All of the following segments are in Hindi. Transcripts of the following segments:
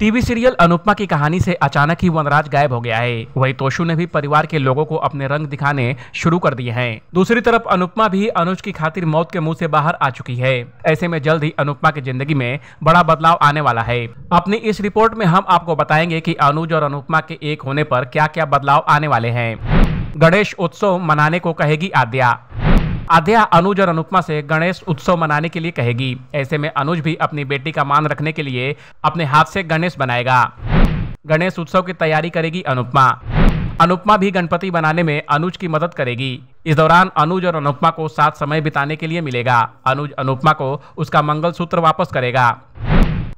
टीवी सीरियल अनुपमा की कहानी से अचानक ही वनराज गायब हो गया है वही तोशु ने भी परिवार के लोगों को अपने रंग दिखाने शुरू कर दिए हैं दूसरी तरफ अनुपमा भी अनुज की खातिर मौत के मुंह से बाहर आ चुकी है ऐसे में जल्द ही अनुपमा की जिंदगी में बड़ा बदलाव आने वाला है अपनी इस रिपोर्ट में हम आपको बताएंगे की अनुज और अनुपमा के एक होने आरोप क्या क्या बदलाव आने वाले है गणेश उत्सव मनाने को कहेगी आद्या अध्या अनुज और अनुपमा से गणेश उत्सव मनाने के लिए कहेगी ऐसे में अनुज भी अपनी बेटी का मान रखने के लिए अपने हाथ से गणेश बनाएगा गणेश उत्सव की तैयारी करेगी अनुपमा अनुपमा भी गणपति बनाने में अनुज की मदद करेगी इस दौरान अनुज और अनुपमा को साथ समय बिताने के लिए मिलेगा अनुज अनुपमा को उसका मंगल सूत्र वापस करेगा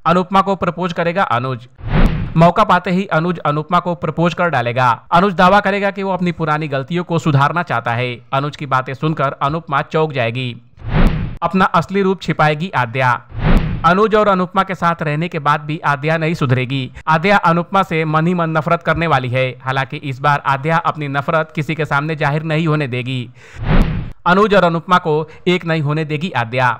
अनुपमा को प्रपोज करेगा अनुज मौका पाते ही अनुज अनुपमा को प्रपोज कर डालेगा अनुज दावा करेगा कि वो अपनी पुरानी गलतियों को सुधारना चाहता है अनुज की बातें सुनकर अनुपमा चौक जाएगी अपना असली रूप छिपाएगी आद्या अनुज और अनुपमा के साथ रहने के बाद भी आद्या नहीं सुधरेगी आद्या अनुपमा से मन ही मन नफरत करने वाली है हालांकि इस बार आद्या अपनी नफरत किसी के सामने जाहिर नहीं होने देगी अनुज और अनुपमा को एक नहीं होने देगी आद्या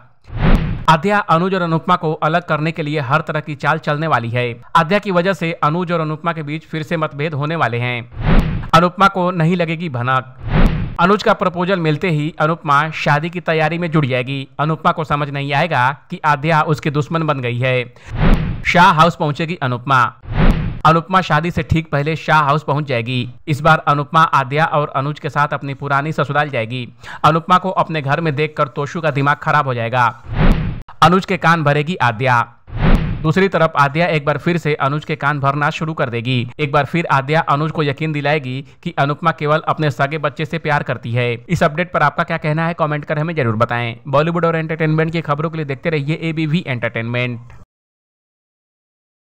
आद्या अनुज और अनुपमा को अलग करने के लिए हर तरह की चाल चलने वाली है आद्या की वजह से अनुज और अनुपमा के बीच फिर से मतभेद होने वाले हैं अनुपमा को नहीं लगेगी भनक अनुज का प्रपोजल मिलते ही अनुपमा शादी की तैयारी में जुड़ जाएगी अनुपमा को समझ नहीं आएगा कि आध्या उसकी दुश्मन बन गई है शाह हाउस पहुंचेगी अनुपमा अनुपमा शादी से ठीक पहले शाह हाउस पहुंच जाएगी इस बार अनुपमा आद्या और अनुज के साथ अपनी पुरानी ससुराल जाएगी अनुपमा को अपने घर में देखकर तोशु का दिमाग खराब हो जाएगा अनुज के कान भरेगी आद्या दूसरी तरफ आद्या एक बार फिर से अनुज के कान भरना शुरू कर देगी एक बार फिर आद्या अनुज को यकीन दिलाएगी कि अनुपमा केवल अपने सगे बच्चे से प्यार करती है इस अपडेट पर आपका क्या कहना है कमेंट कर हमें जरूर बताएं बॉलीवुड और एंटरटेनमेंट की खबरों के लिए देखते रहिए एबीवी एंटरटेनमेंट